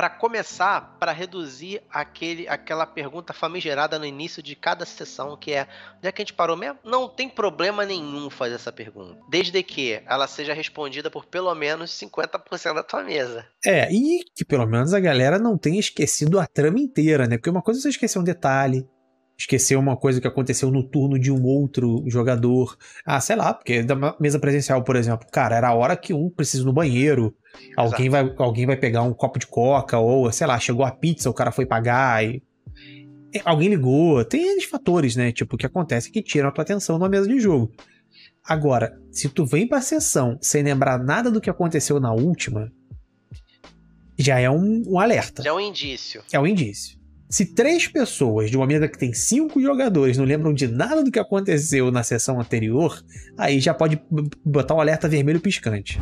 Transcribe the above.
para começar, para reduzir aquele, aquela pergunta famigerada no início de cada sessão, que é onde é que a gente parou mesmo? Não tem problema nenhum fazer essa pergunta, desde que ela seja respondida por pelo menos 50% da tua mesa. É, e que pelo menos a galera não tenha esquecido a trama inteira, né? Porque uma coisa é você esquecer um detalhe, esquecer uma coisa que aconteceu no turno de um outro jogador. Ah, sei lá, porque da mesa presencial, por exemplo, cara, era a hora que um precisa ir no banheiro, Alguém vai, alguém vai pegar um copo de coca, ou sei lá, chegou a pizza, o cara foi pagar, e... É, alguém ligou. Tem esses fatores, né? Tipo, que acontece que tiram a tua atenção numa mesa de jogo. Agora, se tu vem pra sessão sem lembrar nada do que aconteceu na última, já é um, um alerta. Já é um indício. É um indício. Se três pessoas de uma mesa que tem cinco jogadores não lembram de nada do que aconteceu na sessão anterior, aí já pode botar um alerta vermelho piscante.